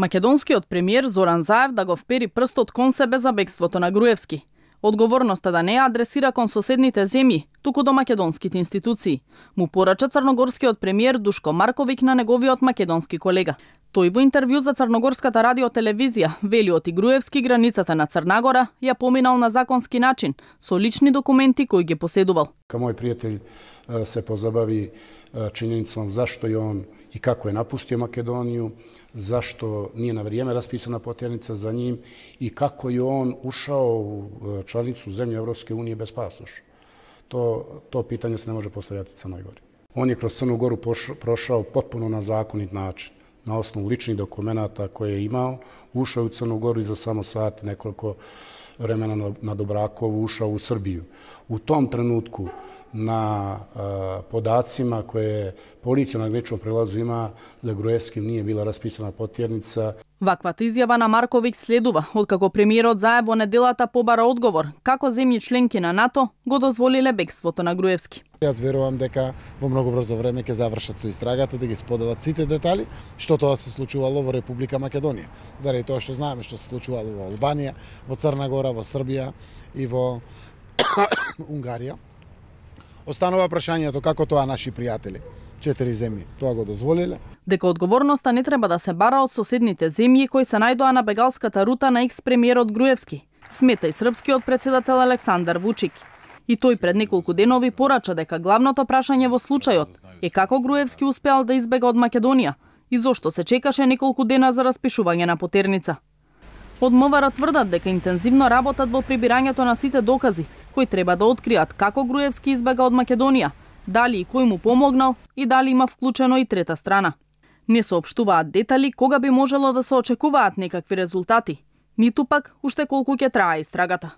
Македонскиот премиер Зоран Заев да го впери прстот кон себе за бегството на Груевски. Одговорноста да не ја адресира кон соседните земји, туку до македонските институции, му порача црногорскиот премиер Душко Марковик на неговиот македонски колега. Тој во интервју за Црногорската радиотелевизија вели од Игруевски границата на Црнагора ја поминал на законски начин со лични документи кои ги поседувал. Ка мој пријател се позабави чиненицом зашто е он и како е напустио Македонију, зашто ние на време расписана потерница за ним и како е он ушао у чланицу земја Европске уније без пасош. То, то питање се не може постојати Црногори. Он е кроз Црногору прошао потпуно на законит начин. na osnovu ličnih dokumentata koje je imao, ušao u Crnu Goru i za samo sat nekoliko vremena na Dobrakovu ušao u Srbiju. U tom trenutku na podacima koje policija na gričnom prelazu ima, za Grujevskim nije bila raspisana potjernica. Ваквата изјава на Марковиќ следува, откако премиерот Заев во неделата побара одговор како земји членки на НАТО го дозволиле бегството на Груевски. Јас верувам дека во многу брзо време ќе завршат со истрагата, да ги споделат сите детали, што тоа се случувало во Република Македонија. Заради тоа што знаеме што се случувало во Албанија, во Црна Гора, во Србија и во Унгарија. Останува прашањето како тоа наши пријатели четири земји. Тоа го дозволиле. Дека одговорноста не треба да се бара од соседните земји кои се најдоа на бегалската рута на екс-премиерот Груевски, смета и српскиот председател Александар Вучик. И тој пред неколку денови порача дека главното прашање во случајот е како Груевски успеал да избега од Македонија и зошто се чекаше неколку дена за распишување на потерница. Од МВР тврдат дека интензивно работат во прибирањето на сите докази кои треба да откриат како Груевски избега од Македонија дали и кој му помогнал и дали има вклучено и трета страна. Не сообштуваат детали кога би можело да се очекуваат некакви резултати, ниту пак уште колку ќе трае истрагата.